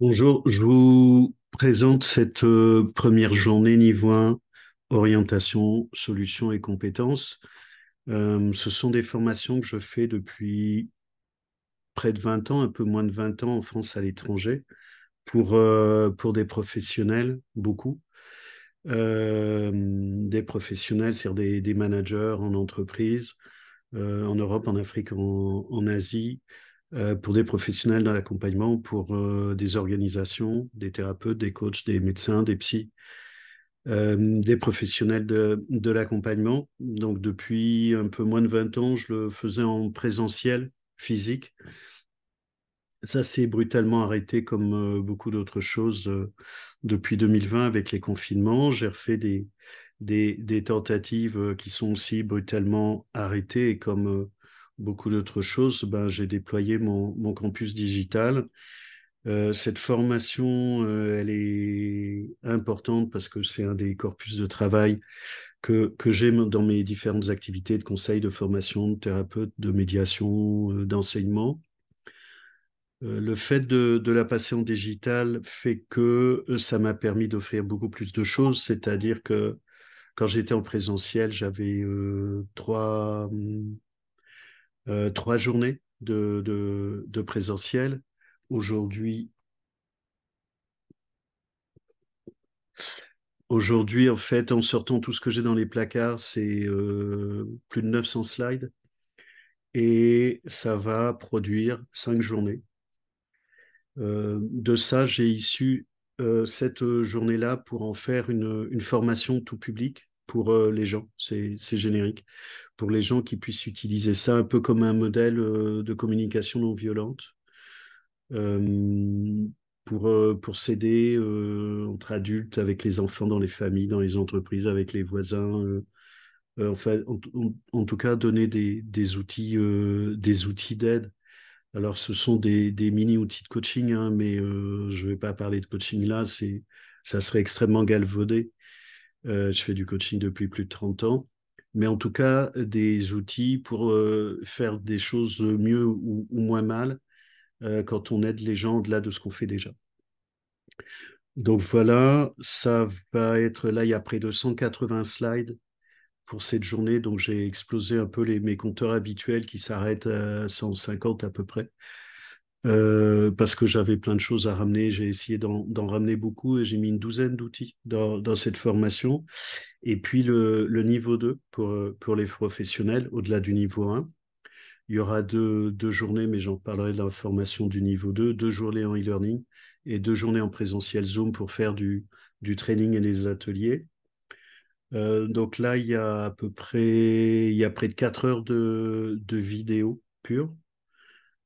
Bonjour, je vous présente cette euh, première journée niveau 1, orientation, solutions et compétences. Euh, ce sont des formations que je fais depuis près de 20 ans, un peu moins de 20 ans en France à l'étranger, pour, euh, pour des professionnels, beaucoup. des professionnels, c'est-à-dire des, managers en entreprise, en Europe, en Afrique, en Asie, euh, pour des professionnels dans l'accompagnement, pour euh, des organisations, des thérapeutes, des coachs, des médecins, des psys, euh, des professionnels de, l'accompagnement. Donc depuis un peu moins de 20 ans, je le faisais en présentiel physique. Ça s'est brutalement arrêté comme beaucoup d'autres choses depuis 2020 avec les confinements. J'ai refait des, des, des, tentatives qui sont aussi brutalement arrêtées et comme beaucoup d'autres choses, ben, j'ai déployé mon, campus digital. Euh, cette formation, euh, elle est importante parce que c'est un des corpus de travail que, que j'ai dans mes différentes activités de conseil, de formation, de thérapeute, de médiation, euh, d'enseignement. Le fait de, de, la passer en digital fait que ça m'a permis d'offrir beaucoup plus de choses, c'est-à-dire que quand j'étais en présentiel, j'avais trois, euh, trois journées de, présentiel. Aujourd'hui, Aujourd'hui, en fait, en sortant tout ce que j'ai dans les placards, c'est euh, plus de 900 slides. Et ça va produire cinq journées. Euh, de ça, j'ai issu cette journée-là pour en faire une, une, formation tout public pour euh, les gens, c'est générique, pour les gens qui puissent utiliser ça un peu comme un modèle euh, de communication non violente, euh, pour, pour s'aider entre adultes, avec les enfants, dans les familles, dans les entreprises, avec les voisins. enfin, en, tout cas, donner des, outils des outils d'aide. Alors, ce sont des, mini-outils de coaching, hein, mais je ne vais pas parler de coaching là, ça serait extrêmement galvaudé euh, je fais du coaching depuis plus de 30 ans, mais en tout cas des outils pour euh, faire des choses mieux ou, moins mal euh, quand on aide les gens au-delà de ce qu'on fait déjà. Donc voilà, ça va être là, il y a près de 180 slides pour cette journée. Donc j'ai explosé un peu les, mes compteurs habituels qui s'arrêtent à 150 à peu près. Euh, parce que j'avais plein de choses à ramener. J'ai essayé d'en ramener beaucoup et j'ai mis une douzaine d'outils dans, cette formation. Et puis le, niveau 2 pour, euh, pour les professionnels, au-delà du niveau 1. Il y aura deux, journées, mais j'en parlerai de la formation du niveau 2, deux journées en e-learning et deux journées en présentiel Zoom pour faire du, training et des ateliers. Euh, donc là, il y a à peu près, il y a près de 4 heures de, de vidéos pures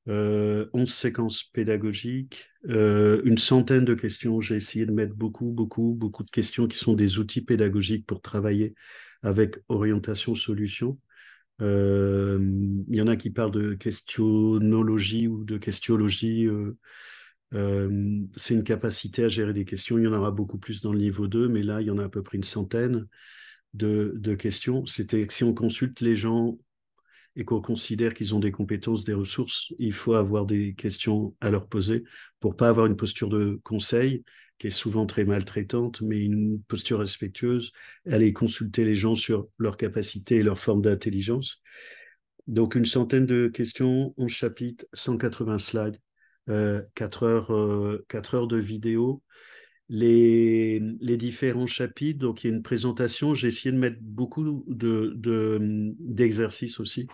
11 euh, séquences pédagogiques, euh, une centaine de questions. J'ai essayé de mettre beaucoup, beaucoup, beaucoup de questions qui sont des outils pédagogiques pour travailler avec orientation solution. Euh, il y en a qui parlent de questionnologie ou de questiologie. c'est une capacité à gérer des questions. Il y en aura beaucoup plus dans le niveau 2, mais là, il y en a à peu près une centaine de, questions. C'était si on consulte les gens et qu'on considère qu'ils ont des compétences, des ressources, il faut avoir des questions à leur poser pour pas avoir une posture de conseil qui est souvent très maltraitante, mais une posture respectueuse, aller consulter les gens sur leurs capacités et leur forme d'intelligence. Donc une centaine de questions, 11 chapitres, 180 slides, 4, euh, heures, 4 euh, heures de vidéo les, différents chapitres. Donc, il y a une présentation. J'ai essayé de mettre beaucoup d'exercices aussi.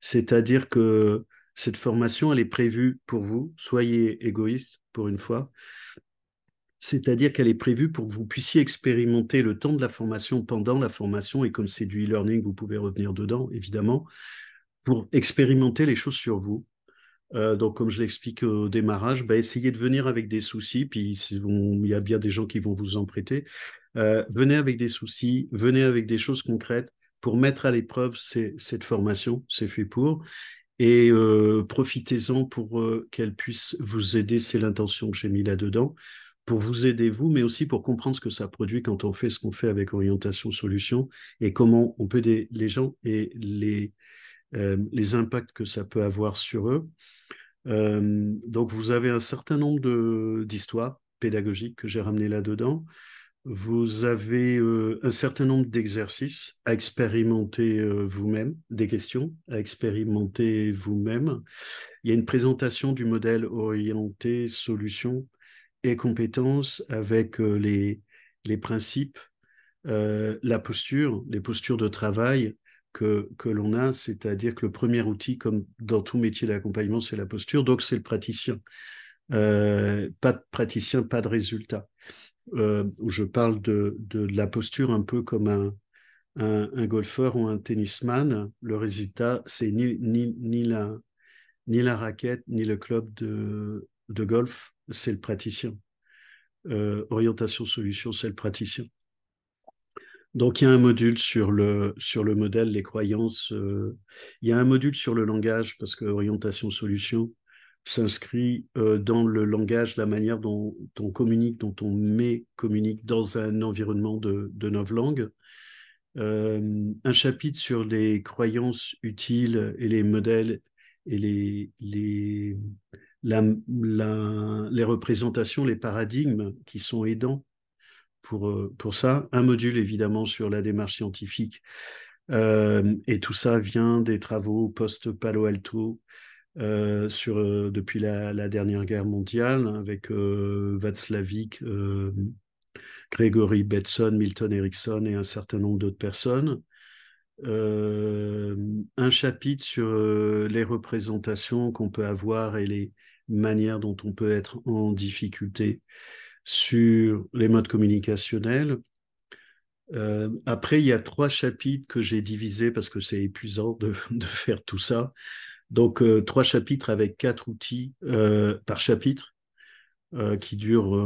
C'est-à-dire que cette formation, elle est prévue pour vous. Soyez égoïste pour une fois. C'est-à-dire qu'elle est prévue pour que vous puissiez expérimenter le temps de la formation pendant la formation. Et comme c'est du e-learning, vous pouvez revenir dedans, évidemment, pour expérimenter les choses sur vous euh, donc, comme je l'explique au démarrage, bah, essayez de venir avec des soucis, puis il y a bien des gens qui vont vous en prêter. Euh, venez avec des soucis, venez avec des choses concrètes pour mettre à l'épreuve cette formation, c'est fait pour. Et euh, profitez-en pour qu'elle puisse vous aider, c'est l'intention que j'ai mis là-dedans, pour vous aider vous, mais aussi pour comprendre ce que ça produit quand on fait ce qu'on fait avec Orientation Solution et comment on peut aider les gens et les, euh, les impacts que ça peut avoir sur eux. Euh, donc vous avez un certain nombre d'histoires pédagogiques que j'ai ramenées là-dedans. Vous avez euh, un certain nombre d'exercices à expérimenter vous-même, des questions à expérimenter vous-même. Il y a une présentation du modèle orienté solutions et compétences avec les, principes, la posture, les postures de travail, que, l'on a, c'est-à-dire que le premier outil, comme dans tout métier d'accompagnement, c'est la posture, donc c'est le praticien. Euh, pas de praticien, pas de résultat. Euh, je parle de, la posture un peu comme un, golfeur ou un tennisman. Le résultat, c'est ni, la, ni la raquette, ni le club de, golf, c'est le praticien. Euh, orientation solution, c'est le praticien. Donc il y a un module sur le, sur le modèle, les croyances, euh, il y a un module sur le langage, parce que orientation solution s'inscrit euh, dans le langage, la manière dont, on communique, dont on met communique dans un environnement de, de neuf langues. Euh, un chapitre sur les croyances utiles et les modèles et les, les représentations, les paradigmes qui sont aidants pour, euh, pour ça. Un module, évidemment, sur la démarche scientifique. Euh, et tout ça vient des travaux post-Palo Alto euh, sur, depuis la, la, dernière guerre mondiale hein, avec Václavic, Gregory Betson, Milton Erickson et un certain nombre d'autres personnes. un chapitre sur les représentations qu'on peut avoir et les manières dont on peut être en difficulté sur les modes communicationnels. Euh, après, il y a trois chapitres que j'ai divisés parce que c'est épuisant de, faire tout ça. Donc, euh, trois chapitres avec quatre outils euh, par chapitre qui durent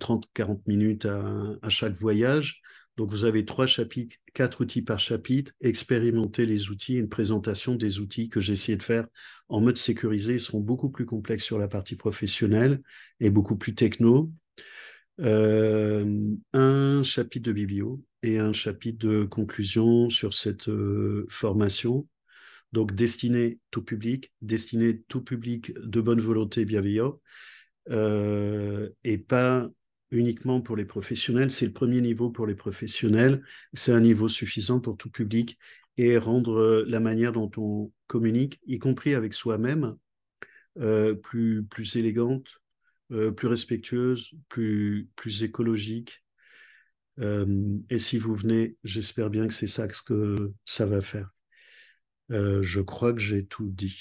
30-40 minutes à, à, chaque voyage. Donc, vous avez trois chapitres, quatre outils par chapitre, expérimenter les outils, une présentation des outils que j'ai essayé de faire en mode sécurisé. Ils seront beaucoup plus complexes sur la partie professionnelle et beaucoup plus techno. Euh, un chapitre de biblio et un chapitre de conclusion sur cette euh, formation, donc destinée tout public, destinée tout public de bonne volonté bienveillant, euh, et pas uniquement pour les professionnels. C'est le premier niveau pour les professionnels, c'est un niveau suffisant pour tout public et rendre la manière dont on communique, y compris avec soi-même, plus, plus élégante, euh, plus respectueuse, plus, plus écologique. Euh, et si vous venez, j'espère bien que c'est ça que ça va faire. Euh, je crois que j'ai tout dit.